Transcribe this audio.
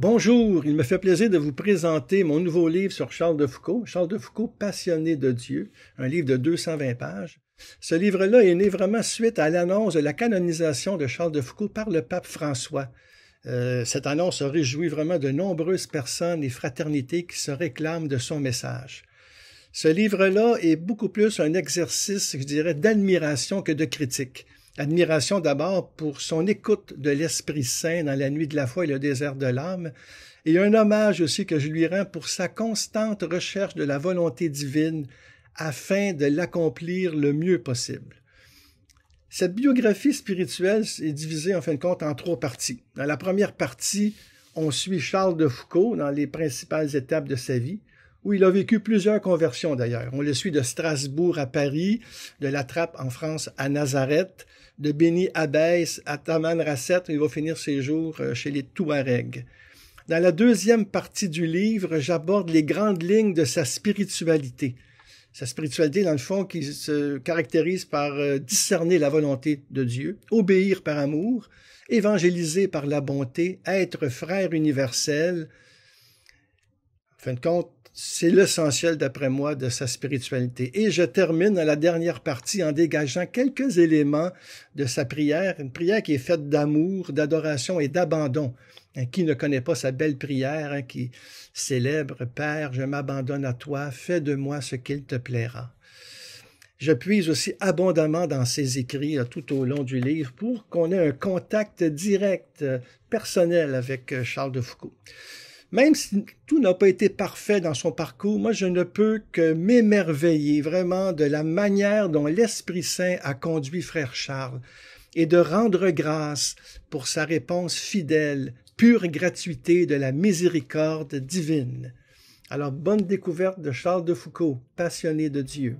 Bonjour, il me fait plaisir de vous présenter mon nouveau livre sur Charles de Foucault, Charles de Foucault, passionné de Dieu, un livre de 220 pages. Ce livre-là est né vraiment suite à l'annonce de la canonisation de Charles de Foucault par le pape François. Euh, cette annonce a réjoui vraiment de nombreuses personnes et fraternités qui se réclament de son message. Ce livre-là est beaucoup plus un exercice, je dirais, d'admiration que de critique. Admiration d'abord pour son écoute de l'Esprit Saint dans la nuit de la foi et le désert de l'âme, et un hommage aussi que je lui rends pour sa constante recherche de la volonté divine afin de l'accomplir le mieux possible. Cette biographie spirituelle est divisée en fin de compte en trois parties. Dans la première partie, on suit Charles de Foucault dans les principales étapes de sa vie où il a vécu plusieurs conversions d'ailleurs. On le suit de Strasbourg à Paris, de La Trappe en France à Nazareth, de Béni Abbès à Taman-Rasset, où il va finir ses jours euh, chez les Touaregs. Dans la deuxième partie du livre, j'aborde les grandes lignes de sa spiritualité. Sa spiritualité, dans le fond, qui se caractérise par euh, discerner la volonté de Dieu, obéir par amour, évangéliser par la bonté, être frère universel. En fin de compte, c'est l'essentiel, d'après moi, de sa spiritualité. Et je termine la dernière partie en dégageant quelques éléments de sa prière, une prière qui est faite d'amour, d'adoration et d'abandon. Hein, qui ne connaît pas sa belle prière, hein, qui célèbre Père, je m'abandonne à toi, fais de moi ce qu'il te plaira. Je puise aussi abondamment dans ses écrits tout au long du livre pour qu'on ait un contact direct, euh, personnel avec euh, Charles de Foucault. Même si tout n'a pas été parfait dans son parcours, moi je ne peux que m'émerveiller vraiment de la manière dont l'Esprit Saint a conduit frère Charles et de rendre grâce pour sa réponse fidèle, pure gratuité de la miséricorde divine. Alors bonne découverte de Charles de Foucault, passionné de Dieu.